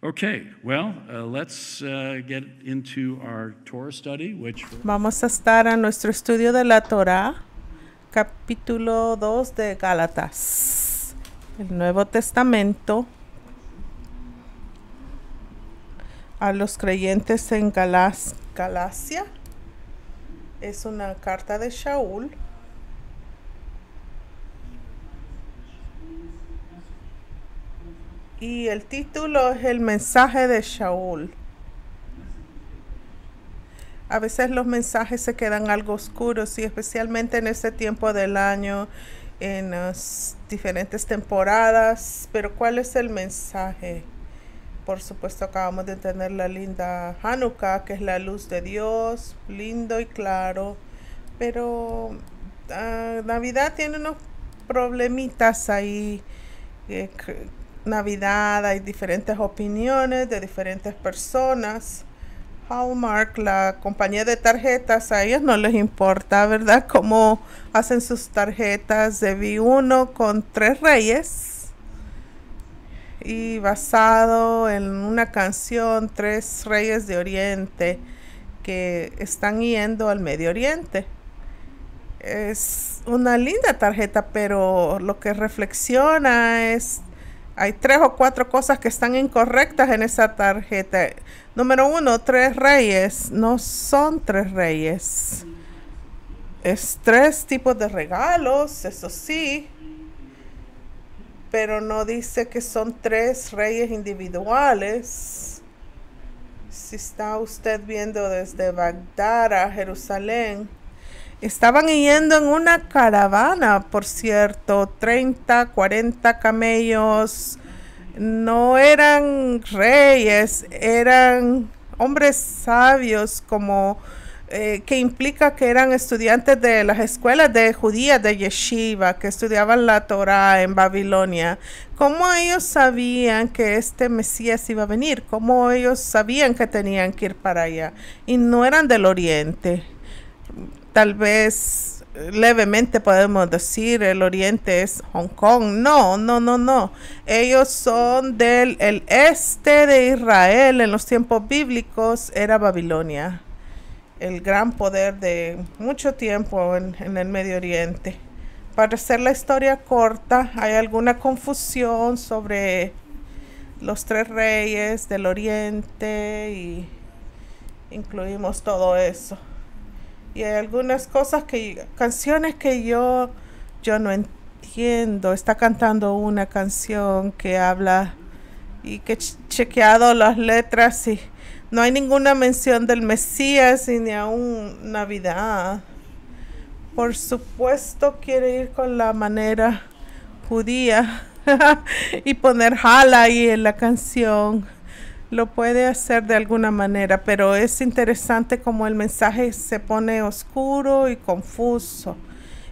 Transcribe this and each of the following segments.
Okay, well, Vamos a estar en nuestro estudio de la Torah, capítulo 2 de Gálatas, el Nuevo Testamento. A los creyentes en Galacia es una carta de Shaul. y el título es El mensaje de Shaul. A veces los mensajes se quedan algo oscuros y especialmente en este tiempo del año, en las diferentes temporadas. Pero ¿cuál es el mensaje? Por supuesto acabamos de tener la linda Hanukkah, que es la luz de Dios, lindo y claro. Pero ah, Navidad tiene unos problemitas ahí. Eh, Navidad hay diferentes opiniones de diferentes personas. Hallmark, la compañía de tarjetas, a ellos no les importa, ¿verdad? Cómo hacen sus tarjetas. de Vi uno con tres reyes y basado en una canción, tres reyes de Oriente que están yendo al Medio Oriente. Es una linda tarjeta, pero lo que reflexiona es hay tres o cuatro cosas que están incorrectas en esa tarjeta. Número uno, tres reyes. No son tres reyes. Es tres tipos de regalos, eso sí. Pero no dice que son tres reyes individuales. Si está usted viendo desde Bagdad a Jerusalén, Estaban yendo en una caravana, por cierto, 30, 40 camellos. No eran reyes, eran hombres sabios como eh, que implica que eran estudiantes de las escuelas de judía de Yeshiva, que estudiaban la Torah en Babilonia. ¿Cómo ellos sabían que este Mesías iba a venir? ¿Cómo ellos sabían que tenían que ir para allá? Y no eran del oriente tal vez eh, levemente podemos decir el oriente es Hong Kong. No, no, no, no. Ellos son del el este de Israel. En los tiempos bíblicos era Babilonia. El gran poder de mucho tiempo en, en el Medio Oriente. Para hacer la historia corta, hay alguna confusión sobre los tres reyes del oriente y incluimos todo eso. Y hay algunas cosas que, canciones que yo, yo no entiendo. Está cantando una canción que habla y que he chequeado las letras y no hay ninguna mención del Mesías y ni aún Navidad. Por supuesto quiere ir con la manera judía y poner jala ahí en la canción lo puede hacer de alguna manera, pero es interesante como el mensaje se pone oscuro y confuso.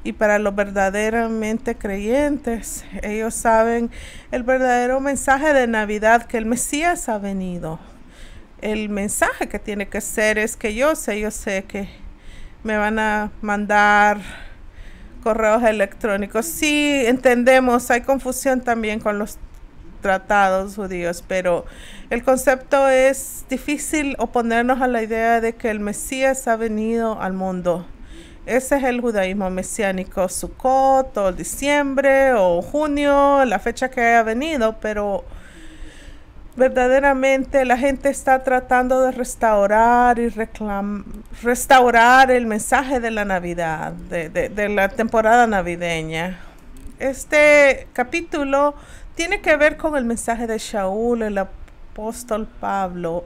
Y para los verdaderamente creyentes, ellos saben el verdadero mensaje de Navidad, que el Mesías ha venido. El mensaje que tiene que ser es que yo sé, yo sé que me van a mandar correos electrónicos. Sí, entendemos, hay confusión también con los tratados judíos, pero el concepto es difícil oponernos a la idea de que el Mesías ha venido al mundo. Ese es el judaísmo mesiánico, Sukkot o diciembre o junio, la fecha que haya venido, pero verdaderamente la gente está tratando de restaurar y restaurar el mensaje de la Navidad, de, de la temporada navideña. Este capítulo tiene que ver con el mensaje de Shaul, el apóstol Pablo.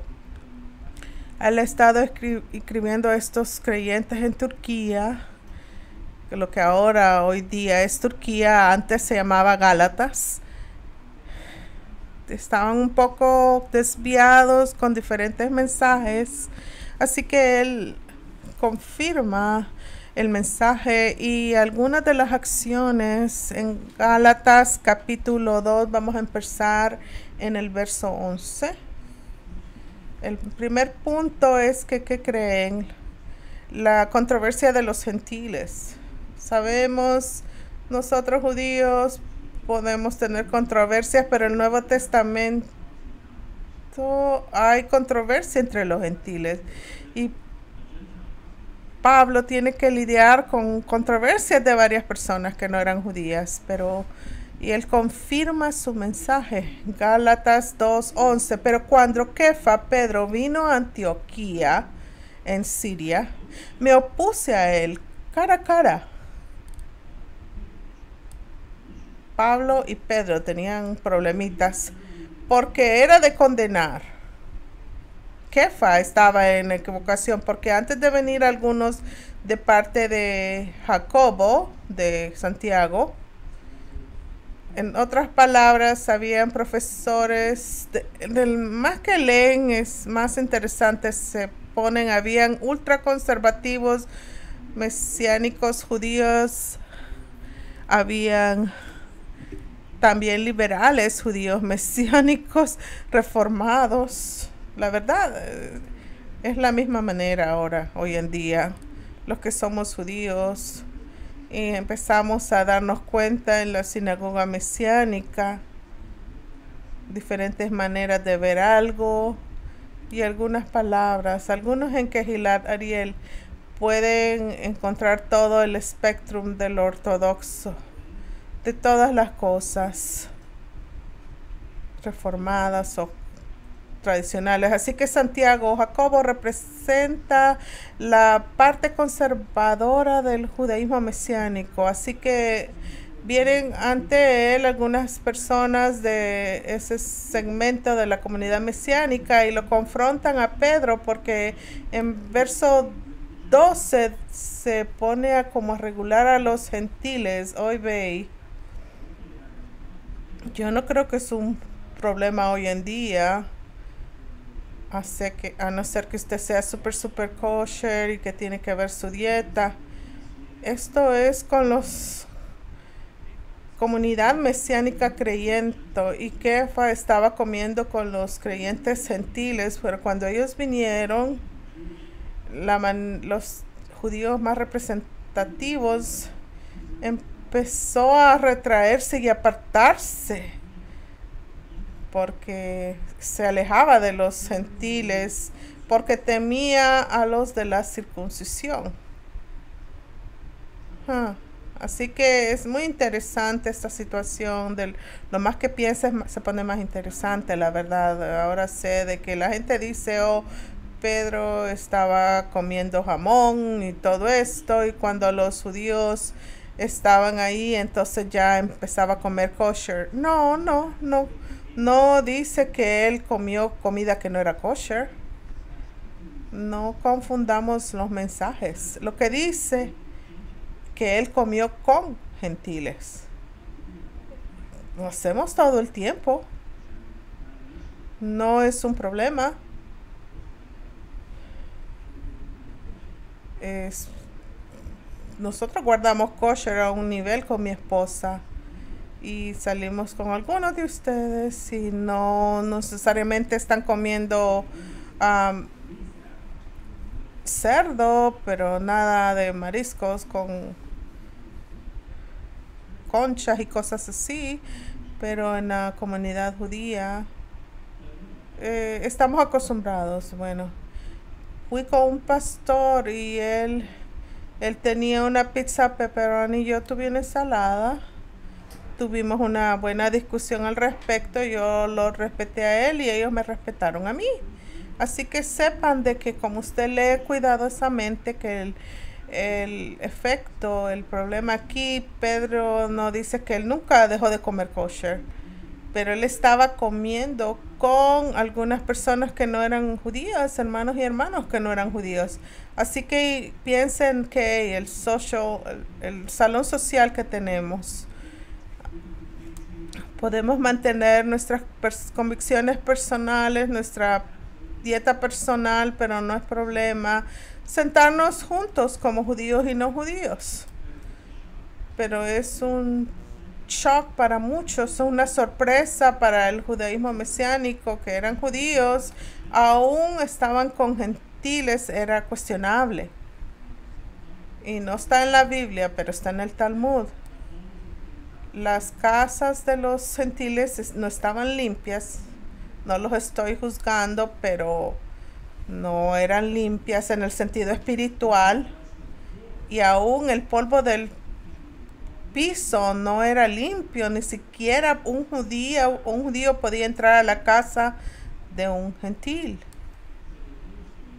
Él ha estado escribiendo a estos creyentes en Turquía, que lo que ahora hoy día es Turquía, antes se llamaba Gálatas. Estaban un poco desviados con diferentes mensajes, así que él confirma el mensaje y algunas de las acciones en Gálatas capítulo 2. Vamos a empezar en el verso 11. El primer punto es que, creen? La controversia de los gentiles. Sabemos, nosotros judíos podemos tener controversias, pero el Nuevo Testamento hay controversia entre los gentiles. Y Pablo tiene que lidiar con controversias de varias personas que no eran judías, pero y él confirma su mensaje. Gálatas 2:11, pero cuando Kefa Pedro vino a Antioquía en Siria, me opuse a él cara a cara. Pablo y Pedro tenían problemitas porque era de condenar Kefa estaba en equivocación, porque antes de venir algunos de parte de Jacobo, de Santiago, en otras palabras, habían profesores, del, más que leen, es más interesante, se ponen, habían ultraconservativos, mesiánicos judíos, habían también liberales judíos, mesiánicos, reformados la verdad, eh, es la misma manera ahora, hoy en día, los que somos judíos, y empezamos a darnos cuenta en la sinagoga mesiánica diferentes maneras de ver algo y algunas palabras. Algunos en que gilad Ariel pueden encontrar todo el espectro del ortodoxo, de todas las cosas reformadas o tradicionales. Así que Santiago Jacobo representa la parte conservadora del judaísmo mesiánico. Así que vienen ante él algunas personas de ese segmento de la comunidad mesiánica y lo confrontan a Pedro porque en verso 12 se pone a como regular a los gentiles. Hoy ve Yo no creo que es un problema hoy en día que, a no ser que usted sea súper, súper kosher y que tiene que ver su dieta. Esto es con los comunidad mesiánica creyente y Kefa estaba comiendo con los creyentes gentiles, pero cuando ellos vinieron, la los judíos más representativos empezó a retraerse y apartarse porque se alejaba de los gentiles, porque temía a los de la circuncisión. Ah, así que es muy interesante esta situación. Del, lo más que pienses se pone más interesante, la verdad. Ahora sé de que la gente dice, oh, Pedro estaba comiendo jamón y todo esto, y cuando los judíos estaban ahí, entonces ya empezaba a comer kosher. No, no, no no dice que él comió comida que no era kosher. No confundamos los mensajes. Lo que dice que él comió con gentiles. Lo hacemos todo el tiempo. No es un problema. Es, nosotros guardamos kosher a un nivel con mi esposa y salimos con algunos de ustedes y no necesariamente están comiendo cerdo, pero nada de mariscos con conchas y cosas así, pero en la comunidad judía eh, estamos acostumbrados. Bueno, fui con un pastor y él, él tenía una pizza pepperoni y yo tuve una ensalada tuvimos una buena discusión al respecto, yo lo respeté a él y ellos me respetaron a mí. Así que sepan de que como usted lee cuidadosamente que el, efecto, el problema aquí, Pedro no dice que él nunca dejó de comer kosher, pero él estaba comiendo con algunas personas que no eran judías, hermanos y hermanos que no eran judíos. Así que piensen que el social, el salón social que tenemos podemos mantener nuestras convicciones personales, nuestra dieta personal, pero no es problema sentarnos juntos como judíos y no judíos. Pero es un shock para muchos, es una sorpresa para el judaísmo mesiánico, que eran judíos, aún estaban con gentiles, era cuestionable. Y no está en la Biblia, pero está en el Talmud. Las casas de los gentiles no estaban limpias, no los estoy juzgando, pero no eran limpias en el sentido espiritual y aún el polvo del piso no era limpio, ni siquiera un judío, un judío podía entrar a la casa de un gentil.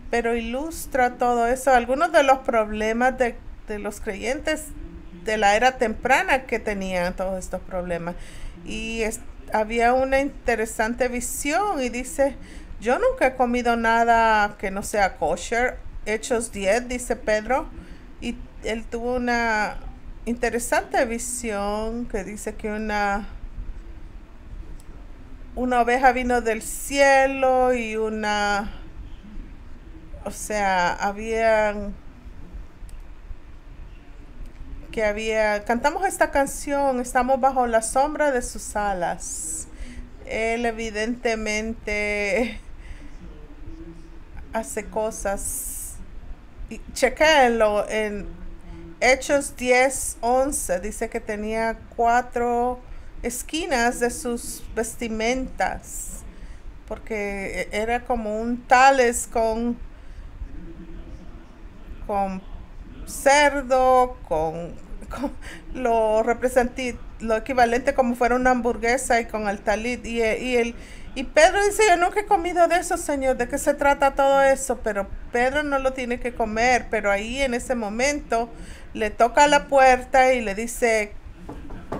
Pero ilustra todo eso, algunos de los problemas de, de los creyentes de la era temprana que tenían todos estos problemas. Y había una interesante visión y dice, yo nunca he comido nada que no sea kosher. Hechos 10, dice Pedro. Y él tuvo una interesante visión que dice que una, una oveja vino del cielo y una... O sea, habían que había, cantamos esta canción, estamos bajo la sombra de sus alas. Él evidentemente hace cosas. y Chequenlo en Hechos 10, 11. Dice que tenía cuatro esquinas de sus vestimentas. Porque e-, era como un tales con, con cerdo, con, lo representé, lo equivalente como fuera una hamburguesa y con el talit. Y, eh, y Pedro dice, yo nunca he comido de eso, Señor, ¿de qué se trata todo eso? Pero Pedro no lo tiene que comer, pero ahí en ese momento le toca la puerta y le dice,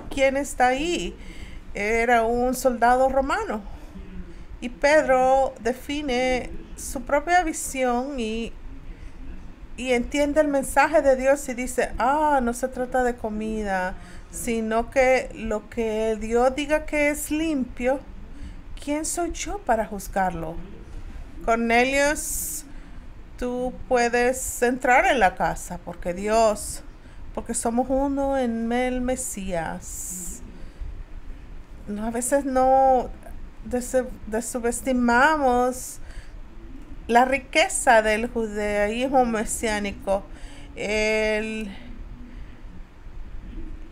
¿quién está ahí? Era un soldado romano. Y Pedro define su propia visión y y entiende el mensaje de Dios y dice, ah, no se trata de comida, sino que lo que Dios diga que es limpio, ¿quién soy yo para juzgarlo? Cornelius, tú puedes entrar en la casa porque Dios, porque somos uno en el Mesías. a veces no subestimamos la riqueza del judaísmo mesiánico.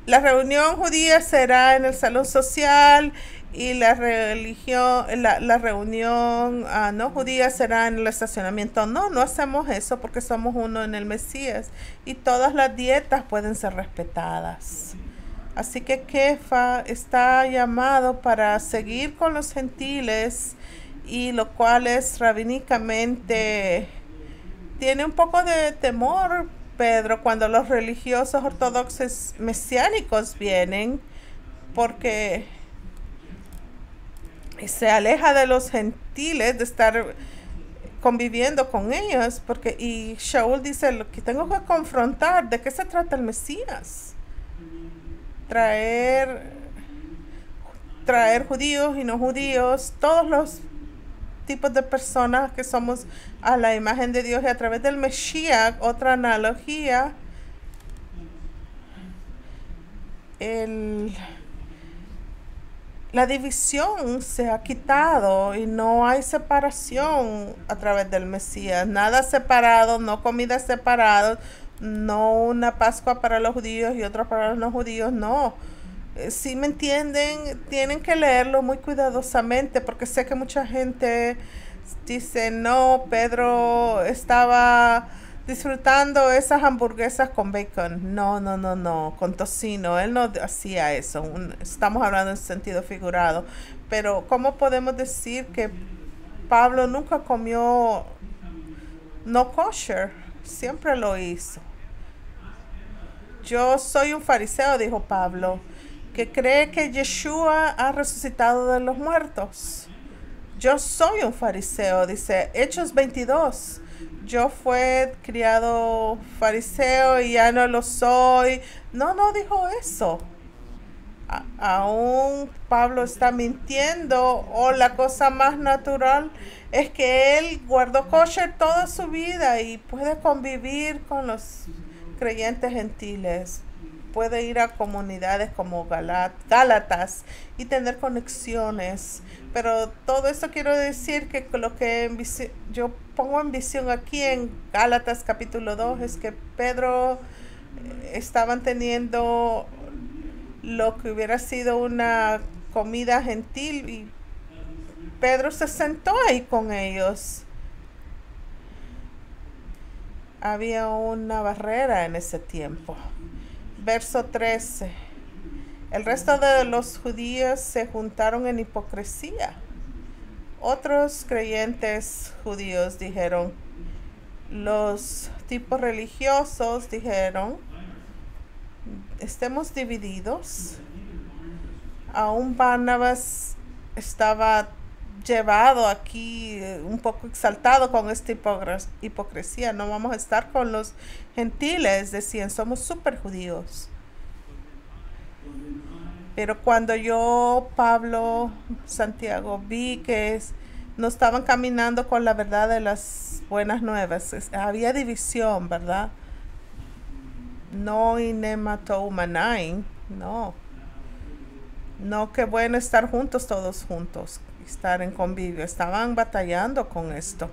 la reunión judía será en el salón social y la religión, la, la reunión ah, no judía será en el estacionamiento. No, no hacemos eso porque somos uno en el Mesías y todas las dietas pueden ser respetadas. Así que Kefa está llamado para seguir con los gentiles y lo cual es rabínicamente tiene un poco de temor Pedro cuando los religiosos ortodoxos mesiánicos vienen porque se aleja de los gentiles de estar conviviendo con ellos porque y Shaul dice lo que tengo que confrontar de qué se trata el Mesías traer traer judíos y no judíos todos los tipos de personas que somos a la imagen de Dios y a través del Mesías, otra analogía, la división se ha quitado y no hay separación a través del Mesías. Nada separado, no comida separada, no una Pascua para los judíos y otra para los no judíos, no. Eh, si me entienden, tienen que leerlo muy cuidadosamente porque sé que mucha gente dice, no, Pedro estaba disfrutando esas hamburguesas con bacon. No, no, no, no, con tocino. Él no hacía eso. estamos hablando en sentido figurado. Pero ¿cómo podemos decir que Pablo nunca comió no kosher? Siempre lo hizo. Yo soy un fariseo, dijo Pablo que cree que Yeshua ha resucitado de los muertos. Yo soy un fariseo, dice Hechos 22. Yo fui criado fariseo y ya no lo soy. No, no dijo eso. aún Pablo está mintiendo o la cosa más natural es que él guardó kosher toda su vida y puede convivir con los creyentes gentiles puede ir a comunidades como Galatas Gálatas y tener conexiones. Pero todo esto quiero decir que lo que yo pongo en visión aquí en Gálatas capítulo 2 es que Pedro eh, estaban teniendo lo que hubiera sido una comida gentil y Pedro se sentó ahí con ellos. Había una barrera en ese tiempo verso 13. El resto de los judíos se juntaron en hipocresía. Otros creyentes judíos dijeron, los tipos religiosos dijeron, estemos divididos. Aún Barnabas estaba llevado aquí eh, un poco exaltado con esta hipocresía. No vamos a estar con los gentiles, decían, somos super judíos. Pero cuando yo, Pablo, Santiago, vi que no estaban caminando con la verdad de las buenas nuevas, había división, ¿verdad? No inematoumanain, no. No, qué bueno estar juntos, todos juntos estar en convivio. Estaban batallando con esto.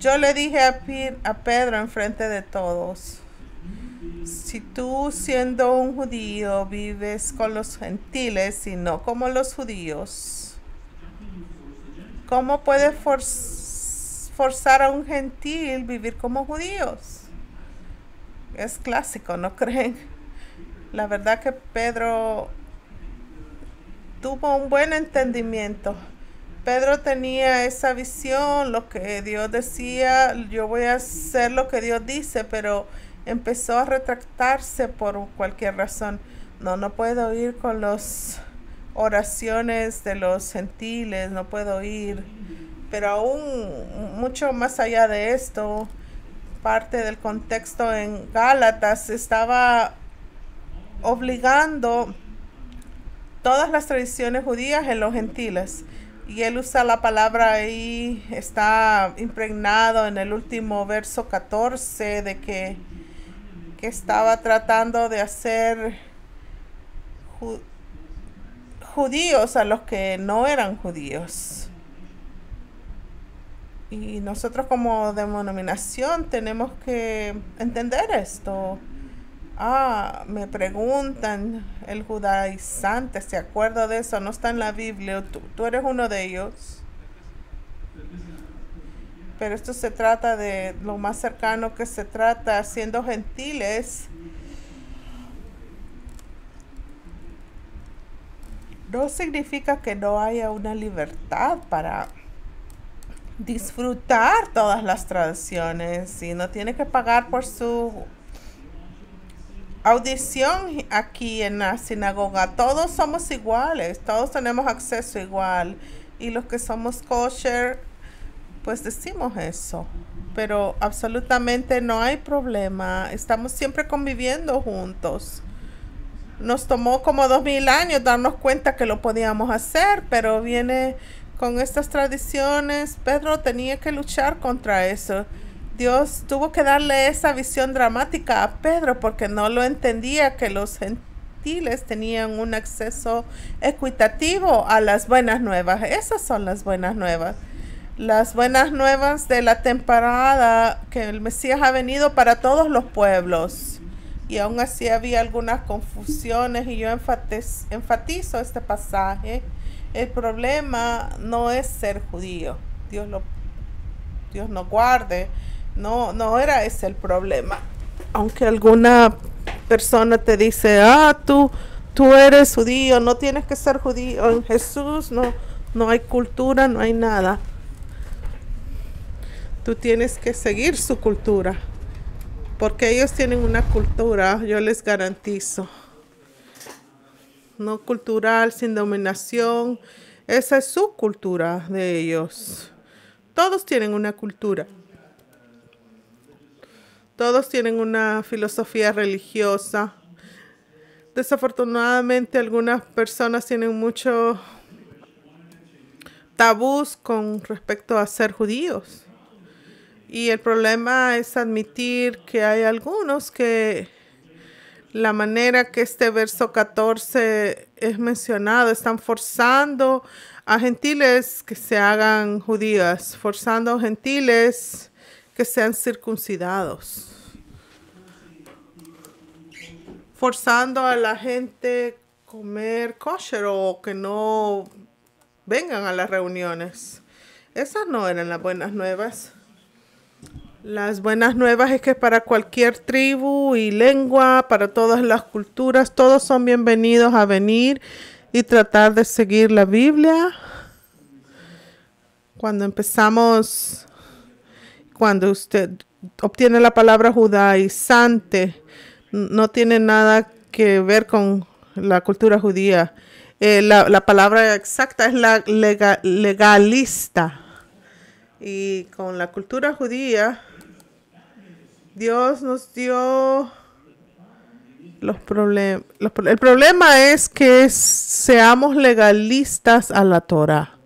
Yo le dije a, a Pedro frente de todos, si tú siendo un judío vives con los gentiles y no como los judíos, ¿cómo puede forzar a un gentil vivir como judíos? Es clásico, ¿no creen? La verdad que Pedro tuvo un buen entendimiento Pedro tenía esa visión, lo que Dios decía, yo voy a hacer lo que Dios dice, pero empezó a retractarse por cualquier razón. No, no puedo ir con las oraciones de los gentiles, no puedo ir. Pero aún mucho más allá de esto, parte del contexto en Gálatas estaba obligando todas las tradiciones judías en los gentiles. Y él usa la palabra ahí, está impregnado en el último verso 14 de que, estaba tratando de hacer judíos a los que no eran judíos. Y nosotros como denominación tenemos que entender esto. Ah, me preguntan, el judaizante se acuerda de eso, no está en la Biblia, tú, tú eres uno de ellos. Pero esto se trata de lo más cercano que se trata, siendo gentiles. No significa que no haya una libertad para disfrutar todas las tradiciones y no tiene que pagar por su audición aquí en la sinagoga. Todos somos iguales, todos tenemos acceso igual. Y los que somos kosher, pues decimos eso. Pero absolutamente no hay problema. Estamos siempre conviviendo juntos. Nos tomó como dos mil años darnos cuenta que lo podíamos hacer, pero viene con estas tradiciones. Pedro tenía que luchar contra eso. Dios tuvo que darle esa visión dramática a Pedro porque no lo entendía que los gentiles tenían un acceso equitativo a las buenas nuevas. Esas son las buenas nuevas. Las buenas nuevas de la temporada que el Mesías ha venido para todos los pueblos. Y aún así había algunas confusiones y yo enfatizo este pasaje. El problema no es ser judío. Dios lo Dios no guarde. No, no era ese el problema. Aunque alguna persona te dice, ah, tú, tú eres judío, no tienes que ser judío. En Jesús no, no hay cultura, no hay nada. Tú tienes que seguir su cultura. Porque ellos tienen una cultura, yo les garantizo. No cultural, sin dominación. Esa es su cultura de ellos. Todos tienen una cultura. Todos tienen una filosofía religiosa. Desafortunadamente algunas personas tienen mucho tabús con respecto a ser judíos. Y el problema es admitir que hay algunos que la manera que este verso 14 es mencionado, están forzando a gentiles que se hagan judías, forzando a gentiles que sean circuncidados. forzando a la gente comer kosher o que no vengan a las reuniones. Esas no eran las buenas nuevas. Las buenas nuevas es que para cualquier tribu y lengua, para todas las culturas, todos son bienvenidos a venir y tratar de seguir la Biblia. Cuando empezamos, cuando usted obtiene la palabra judaizante, no tiene nada que ver con la cultura judía. Eh, la, palabra exacta es la legalista. Y con la cultura judía, Dios nos dio los problemas. El problema es que seamos legalistas a la Torah.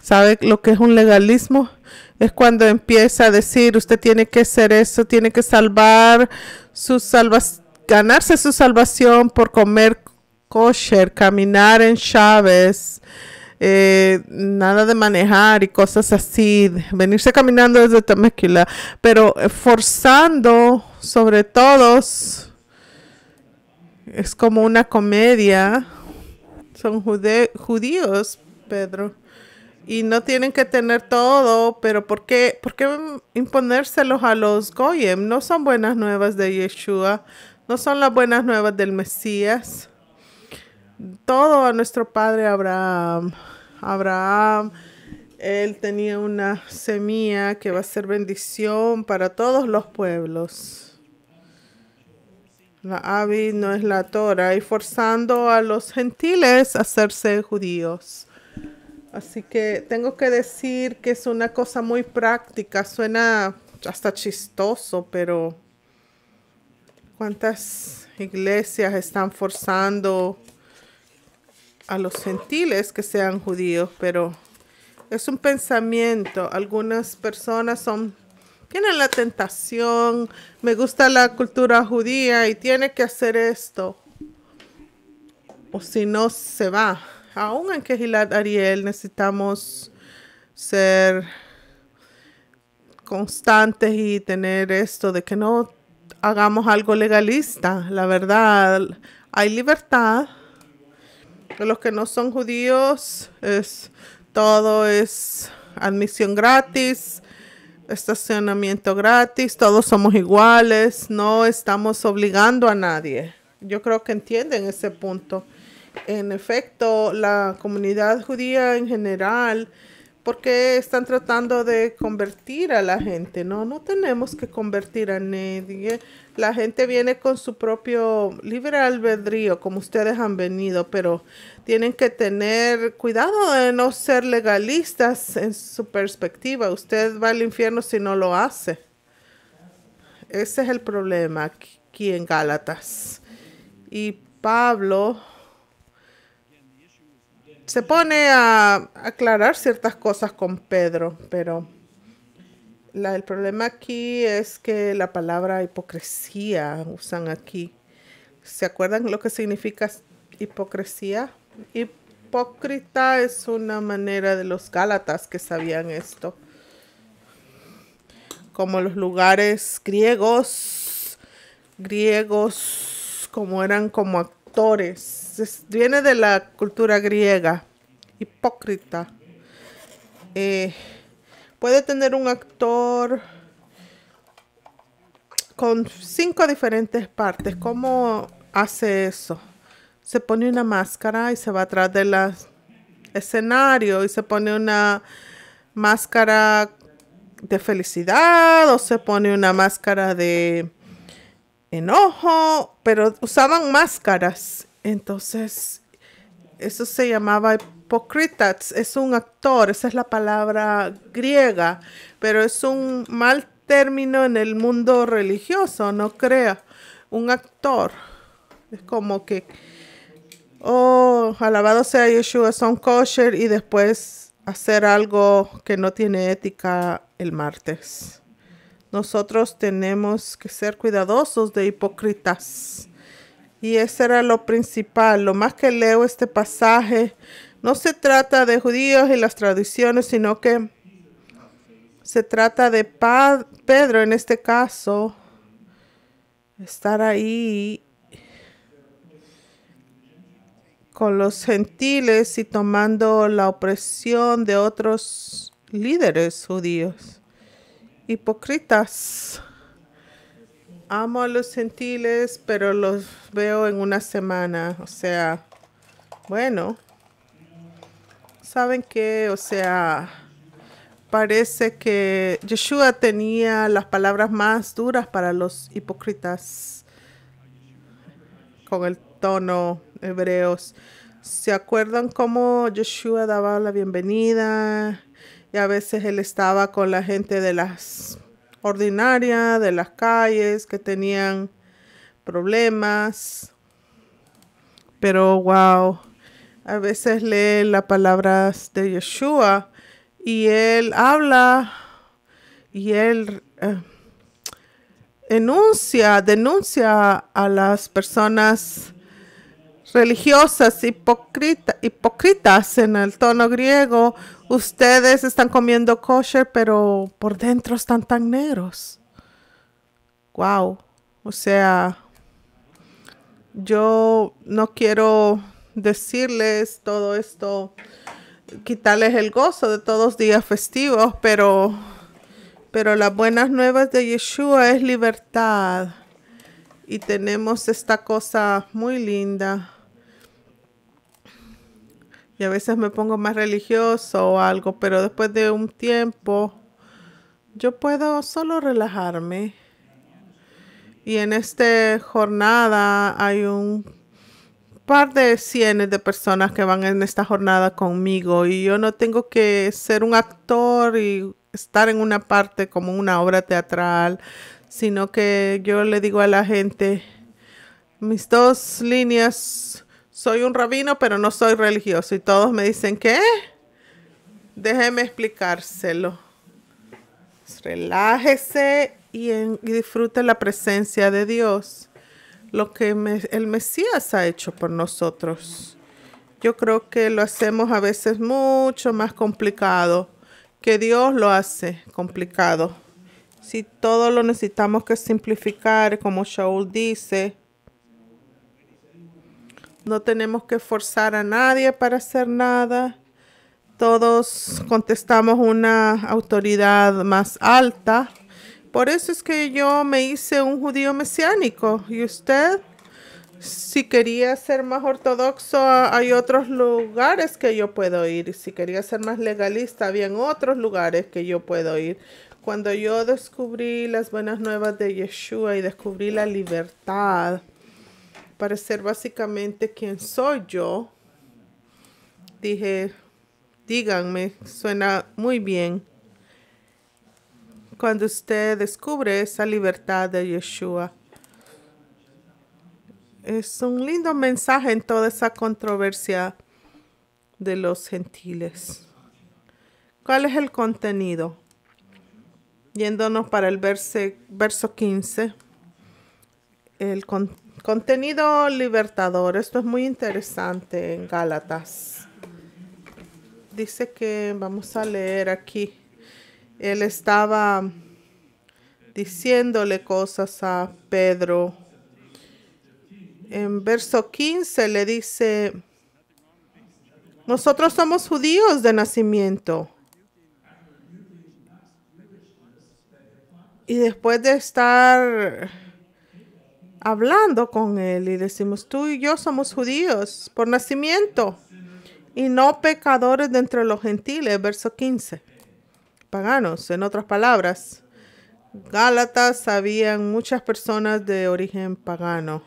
¿Sabe lo que es un legalismo? es cuando empieza a decir, usted tiene que hacer eso, tiene que salvar su salvación, ganarse su salvación por comer kosher, caminar en Chávez, eh, nada de manejar y cosas así, venirse caminando desde Temecula, pero forzando sobre todos, es como una comedia, son judíos, Pedro y no tienen que tener todo, pero ¿por qué, ¿por imponérselos a los Goyem? No son buenas nuevas de Yeshua, no son las buenas nuevas del Mesías. Todo a nuestro padre Abraham. Abraham, él tenía una semilla que va a ser bendición para todos los pueblos. La Abi no es la Torah y forzando a los gentiles a hacerse judíos. Así que tengo que decir que es una cosa muy práctica, suena hasta chistoso, pero ¿cuántas iglesias están forzando a los gentiles que sean judíos? Pero es un pensamiento. Algunas personas son tienen la tentación, me gusta la cultura judía y tiene que hacer esto. O si no, se va aún en Gilad Ariel necesitamos ser constantes y tener esto de que no hagamos algo legalista. La verdad, hay libertad. Los que no son judíos, es, todo es admisión gratis, estacionamiento gratis, todos somos iguales, no estamos obligando a nadie. Yo creo que entienden ese punto en efecto, la comunidad judía en general, porque están tratando de convertir a la gente, ¿no? No tenemos que convertir a nadie. La gente viene con su propio libre albedrío, como ustedes han venido, pero tienen que tener cuidado de no ser legalistas en su perspectiva. Usted va al infierno si no lo hace. Ese es el problema aquí en Gálatas. Y Pablo se pone a aclarar ciertas cosas con Pedro, pero el problema aquí es que la palabra hipocresía usan aquí. ¿Se acuerdan lo que significa hipocresía? Hipócrita es una manera de los Gálatas que sabían esto. Como los lugares griegos, griegos como eran como actores. viene de la cultura griega. Hipócrita. Eh, puede tener un actor con cinco diferentes partes. ¿Cómo hace eso? Se pone una máscara y se va atrás del escenario y se pone una máscara de felicidad o se pone una máscara de enojo, pero usaban máscaras. Entonces, eso se llamaba hipócritas, es un actor, esa es la palabra griega, pero es un mal término en el mundo religioso, no crea. Un actor. Es como que, oh, alabado sea Yeshua, son kosher y después hacer algo que no tiene ética el martes. Nosotros tenemos que ser cuidadosos de hipócritas. Y eso era lo principal. Lo más que leo este pasaje, no se trata de judíos y las tradiciones, sino que se trata de Pedro en este caso, estar ahí con los gentiles y tomando la opresión de otros líderes judíos hipócritas. Amo a los gentiles, pero los veo en una semana. O sea, bueno, ¿saben qué? O sea, parece que Yeshua tenía las palabras más duras para los hipócritas con el tono hebreos. ¿Se acuerdan cómo Yeshua daba la bienvenida? y a veces él estaba con la gente de las ordinarias, de las calles, que tenían problemas. Pero wow, a veces lee las palabras de Yeshua y él habla y él eh, enuncia, denuncia a las personas religiosas hipócrita, hipócritas en el tono griego. Ustedes están comiendo kosher, pero por dentro están tan negros. Wow. O sea, yo no quiero decirles todo esto, quitarles el gozo de todos días festivos, pero, pero las buenas nuevas de Yeshua es libertad. Y tenemos esta cosa muy linda y a veces me pongo más religioso o algo, pero después de un tiempo yo puedo solo relajarme. Y en esta jornada hay un par de cientos de personas que van en esta jornada conmigo y yo no tengo que ser un actor y estar en una parte como una obra teatral, sino que yo le digo a la gente, mis dos líneas soy un rabino, pero no soy religioso. Y todos me dicen, ¿qué? Déjeme explicárselo. Relájese y, disfrute la presencia de Dios. Lo que el Mesías ha hecho por nosotros. Yo creo que lo hacemos a veces mucho más complicado que Dios lo hace complicado. Si todo lo necesitamos que simplificar, como Shaul dice, no tenemos que forzar a nadie para hacer nada. Todos contestamos una autoridad más alta. Por eso es que yo me hice un judío mesiánico. ¿Y usted? Si quería ser más ortodoxo, hay otros lugares que yo puedo ir. Si quería ser más legalista, había otros lugares que yo puedo ir. Cuando yo descubrí las buenas nuevas de Yeshua y descubrí la libertad, para ser básicamente quien soy yo, dije, díganme, suena muy bien. Cuando usted descubre esa libertad de Yeshua. Es un lindo mensaje en toda esa controversia de los gentiles. ¿Cuál es el contenido? Yéndonos para el verse, verso 15. El Contenido libertador. Esto es muy interesante en Gálatas. Dice que vamos a leer aquí. Él estaba diciéndole cosas a Pedro. En verso 15 le dice, nosotros somos judíos de nacimiento. Y después de estar hablando con él y decimos, tú y yo somos judíos por nacimiento y no pecadores de entre los gentiles, verso 15. Paganos, en otras palabras, Gálatas habían muchas personas de origen pagano.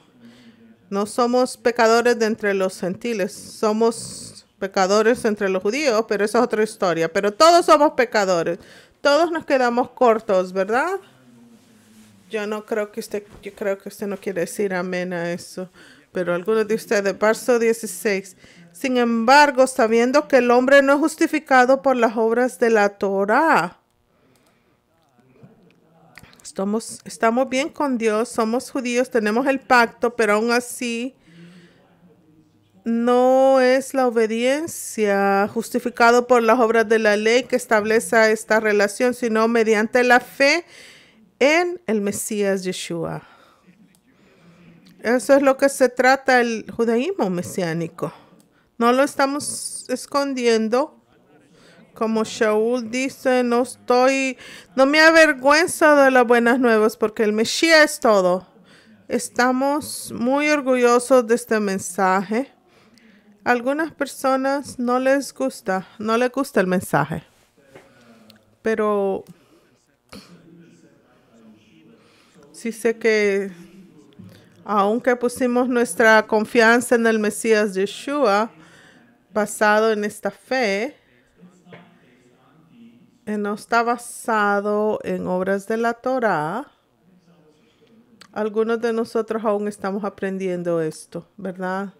No somos pecadores de entre los gentiles, somos pecadores entre los judíos, pero esa es otra historia. Pero todos somos pecadores, todos nos quedamos cortos, ¿verdad? Yo no creo que usted, yo creo que usted no quiere decir amén a eso. Pero algunos de ustedes, verso 16. Sin embargo, sabiendo que el hombre no es justificado por las obras de la Torah. Estamos, estamos bien con Dios, somos judíos, tenemos el pacto, pero aún así no es la obediencia justificado por las obras de la ley que establece esta relación, sino mediante la fe en el Mesías Yeshua. Eso es lo que se trata el judaísmo mesiánico. No lo estamos escondiendo. Como Shaul dice, no estoy, no me avergüenza de las buenas nuevas porque el Mesías es todo. Estamos muy orgullosos de este mensaje. Algunas personas no les gusta, no les gusta el mensaje. Pero dice que aunque pusimos nuestra confianza en el Mesías Yeshua, basado en esta fe, eh, no está basado en obras de la Torah, algunos de nosotros aún estamos aprendiendo esto, ¿verdad?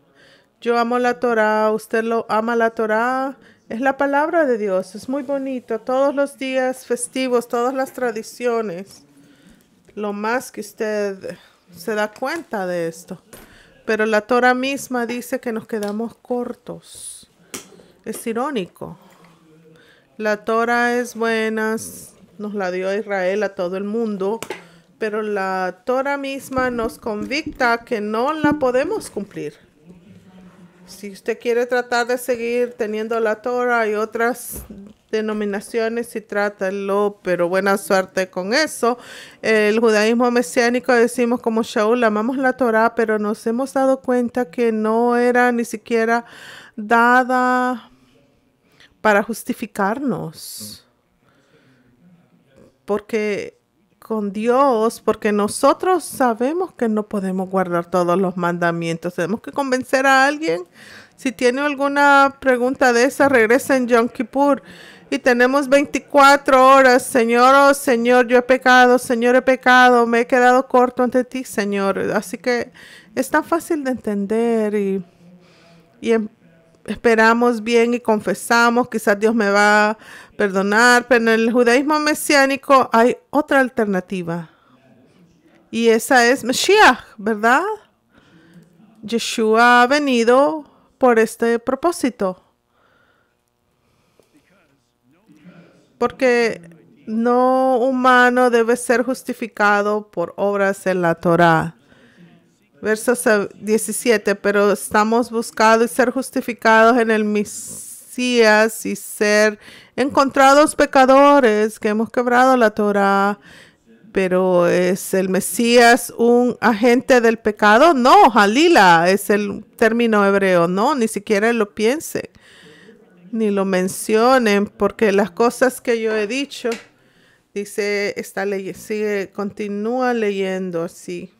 Yo amo la Torah, usted lo ama la Torah, es la palabra de Dios, es muy bonito, todos los días festivos, todas las tradiciones lo más que usted se da cuenta de esto. Pero la Torah misma dice que nos quedamos cortos. Es irónico. La Torah es buena, nos la dio Israel, a todo el mundo, pero la Torah misma nos convicta que no la podemos cumplir si usted quiere tratar de seguir teniendo la Torah y otras denominaciones y trátalo, pero buena suerte con eso. El judaísmo mesiánico decimos como Shaul, amamos la Torah, pero nos hemos dado cuenta que no era ni siquiera dada para justificarnos. Porque con Dios porque nosotros sabemos que no podemos guardar todos los mandamientos. Tenemos que convencer a alguien. Si tiene alguna pregunta de esa, regresa en Yom Kippur. Y tenemos 24 horas, Señor, oh Señor, yo he pecado, Señor, he pecado, me he quedado corto ante ti, Señor. Así que es tan fácil de entender y, y em- esperamos bien y confesamos, quizás Dios me va a perdonar, pero en el judaísmo mesiánico hay otra alternativa. Y esa es Mesías ¿verdad? Yeshua ha venido por este propósito. Porque no humano debe ser justificado por obras en la Torah. Verso 17, pero estamos buscados y ser justificados en el Mesías y ser encontrados pecadores que hemos quebrado la Torah. Pero ¿es el Mesías un agente del pecado? No, Jalila es el término hebreo. No, ni siquiera lo piense ni lo mencionen, porque las cosas que yo he dicho, dice, está sigue, continúa leyendo así.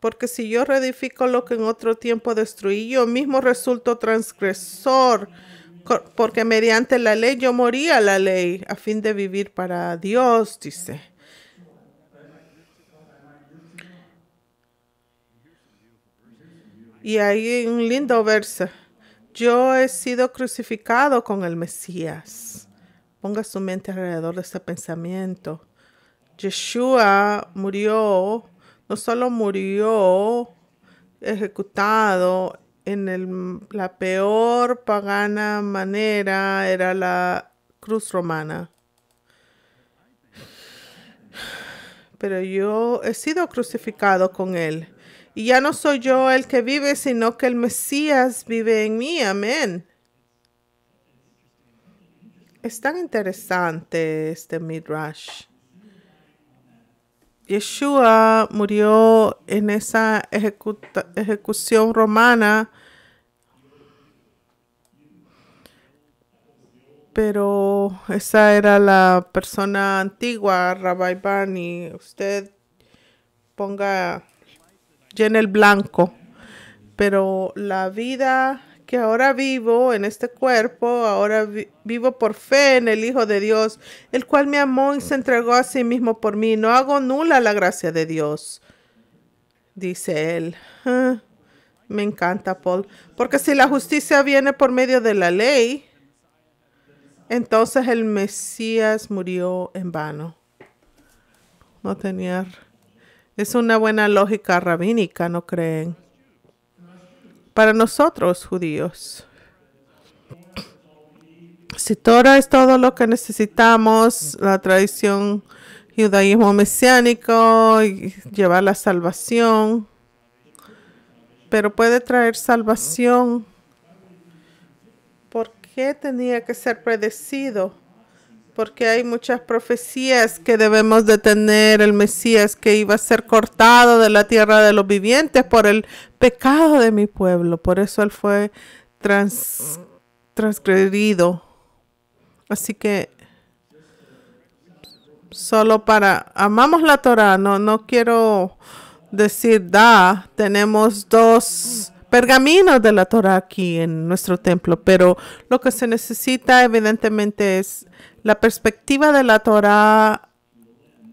Porque si yo reedifico lo que en otro tiempo destruí, yo mismo resulto transgresor. Porque mediante la ley yo moría la ley a fin de vivir para Dios, dice. Y hay un lindo verso. Yo he sido crucificado con el Mesías. Ponga su mente alrededor de este pensamiento. Yeshua murió no solo murió ejecutado en la peor pagana manera, era la cruz romana. Pero yo he sido crucificado con él. Y ya no soy yo el que vive, sino que el Mesías vive en mí. Amén. Es tan interesante este Midrash. Yeshua murió en esa ejecución romana, pero esa era la persona antigua, Rabbi Bani. Usted ponga, llene el blanco, pero la vida que ahora vivo en este cuerpo, ahora vivo por fe en el Hijo de Dios, el cual me amó y se entregó a sí mismo por mí. No hago nula la gracia de Dios, dice él. Ah, me encanta, Paul, porque si la justicia viene por medio de la ley, entonces el Mesías murió en vano. No tenía... Es una buena lógica rabínica, ¿no creen? para nosotros judíos. Si Torah es todo lo que necesitamos, la tradición judaísmo mesiánico, y llevar la salvación, pero puede traer salvación. ¿Por qué tenía que ser predecido? porque hay muchas profecías que debemos de tener el Mesías que iba a ser cortado de la tierra de los vivientes por el pecado de mi pueblo. Por eso él fue transgredido. Así que solo para amamos la Torah, no quiero decir da, tenemos dos pergaminos de la Torah aquí en nuestro templo, pero lo que se necesita evidentemente es la perspectiva de la Torah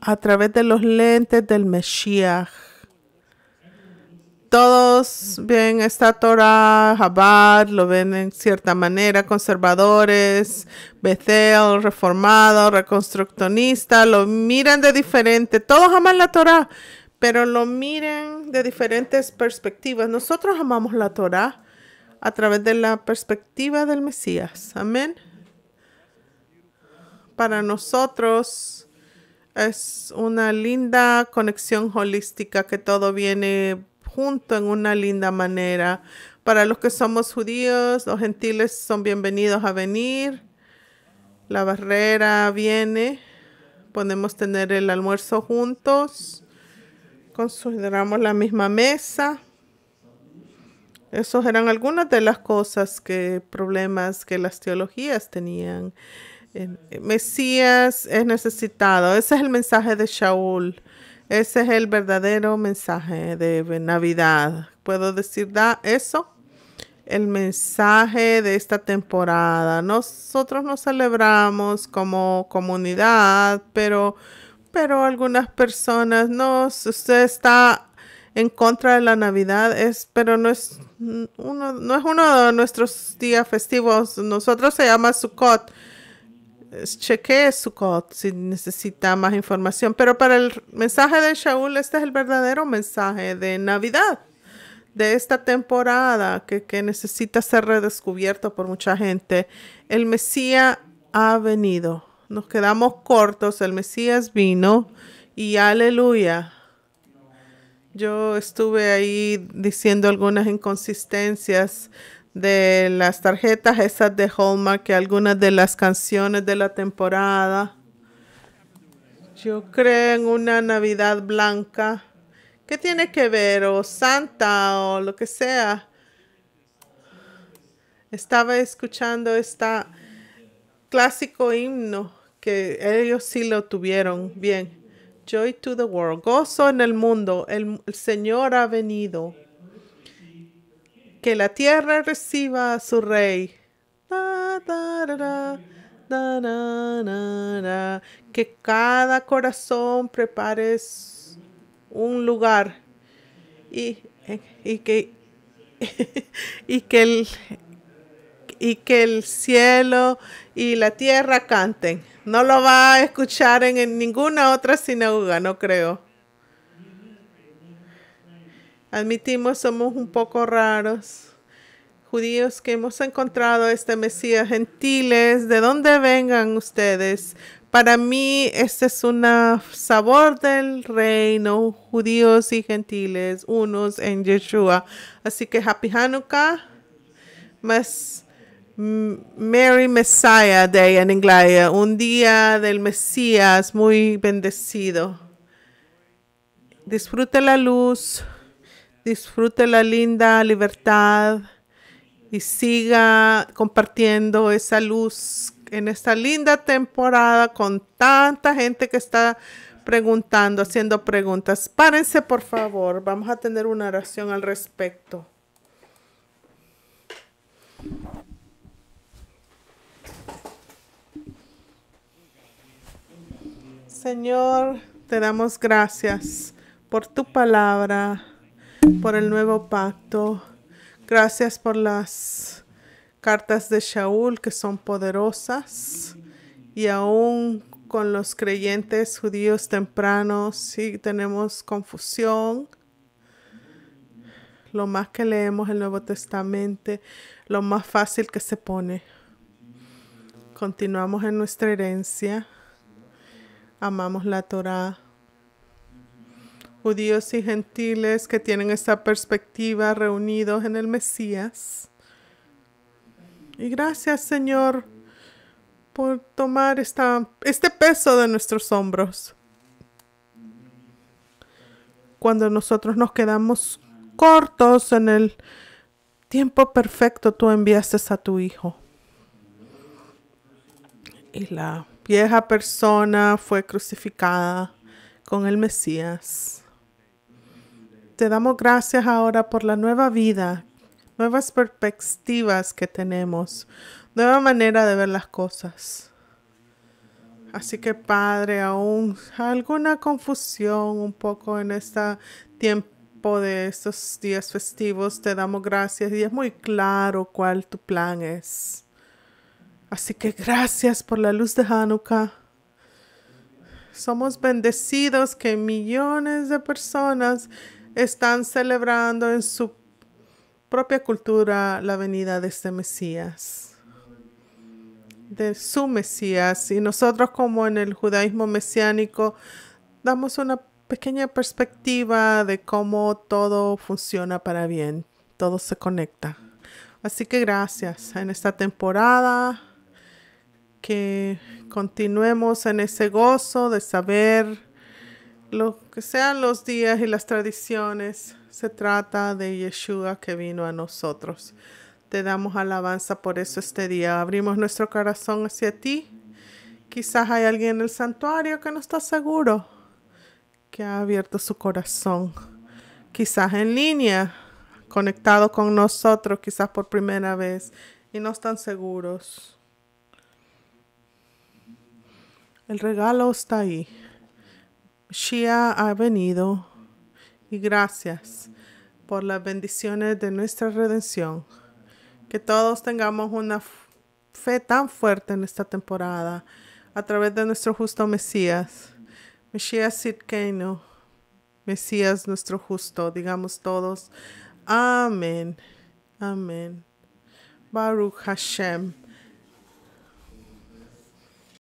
a través de los lentes del Mesías. Todos ven esta Torah, Jabad, lo ven en cierta manera, conservadores, Bethel, reformado, reconstruccionista, lo miran de diferente. Todos aman la Torah, pero lo miren de diferentes perspectivas. Nosotros amamos la Torah a través de la perspectiva del Mesías. Amén. Para nosotros es una linda conexión holística que todo viene junto en una linda manera. Para los que somos judíos, los gentiles son bienvenidos a venir. La barrera viene. Podemos tener el almuerzo juntos consideramos la misma mesa. Esos eran algunas de las cosas que problemas que las teologías tenían. Eh, Mesías es necesitado. Ese es el mensaje de Shaul. Ese es el verdadero mensaje de Navidad. ¿Puedo decir da eso? El mensaje de esta temporada. Nosotros nos celebramos como comunidad, pero pero algunas personas, no, usted está en contra de la Navidad, es, pero no es uno, no es uno de nuestros días festivos. Nosotros se llama Sukkot. Chequee Sukkot si necesita más información. Pero para el mensaje de Shaul, este es el verdadero mensaje de Navidad, de esta temporada que, que necesita ser redescubierto por mucha gente. El Mesías ha venido nos quedamos cortos, el Mesías vino y aleluya. Yo estuve ahí diciendo algunas inconsistencias de las tarjetas esas de Hallmark, que algunas de las canciones de la temporada. Yo creo en una Navidad blanca. ¿Qué tiene que ver? O Santa o lo que sea. Estaba escuchando esta clásico himno que ellos sí lo tuvieron bien. Joy to the world, gozo en el mundo, el, Señor ha venido. Que la tierra reciba a su rey. que cada corazón prepares un lugar y, y que y que el y que el cielo y la tierra canten. No lo va a escuchar en, ninguna otra sinagoga, no creo. Admitimos, somos un poco raros. Judíos que hemos encontrado este Mesías, gentiles, de dónde vengan ustedes. Para mí, este es un sabor del reino, judíos y gentiles, unos en Yeshua. Así que Happy Hanukkah. Más Mary mm, Messiah Day en Inglaterra, un día del Mesías muy bendecido. Disfrute la luz, disfrute la linda libertad y siga compartiendo esa luz en esta linda temporada con tanta gente que está preguntando, haciendo preguntas. Párense, por favor. Vamos a tener una oración al respecto. Señor, te damos gracias por tu palabra, por el nuevo pacto. Gracias por las cartas de Shaul que son poderosas y aún con los creyentes judíos tempranos si tenemos confusión. Lo más que leemos el Nuevo Testamento, lo más fácil que se pone. Continuamos en nuestra herencia amamos la Torá. Judíos y gentiles que tienen esta perspectiva reunidos en el Mesías. Y gracias Señor por tomar esta, este peso de nuestros hombros. Cuando nosotros nos quedamos cortos en el tiempo perfecto, tú enviaste a tu Hijo. Y la vieja persona fue crucificada con el Mesías. Te damos gracias ahora por la nueva vida, nuevas perspectivas que tenemos, nueva manera de ver las cosas. Así que Padre, aún alguna confusión un poco en este tiempo de estos días festivos, te damos gracias y es muy claro cuál tu plan es. Así que gracias por la luz de Hanukkah. Somos bendecidos que millones de personas están celebrando en su propia cultura la venida de este Mesías, de su Mesías. Y nosotros como en el judaísmo mesiánico damos una pequeña perspectiva de cómo todo funciona para bien, todo se conecta. Así que gracias en esta temporada que continuemos en ese gozo de saber lo que sean los días y las tradiciones. Se trata de Yeshua que vino a nosotros. Te damos alabanza por eso este día. Abrimos nuestro corazón hacia ti. Quizás hay alguien en el santuario que no está seguro, que ha abierto su corazón. Quizás en línea, conectado con nosotros, quizás por primera vez, y no están seguros El regalo está ahí. Shia ha venido y gracias por las bendiciones de nuestra redención. Que todos tengamos una fe tan fuerte en esta temporada a través de nuestro justo Mesías. Mesías Sirkeino, Mesías nuestro justo, digamos todos. Amén. Amén. Baruch Hashem.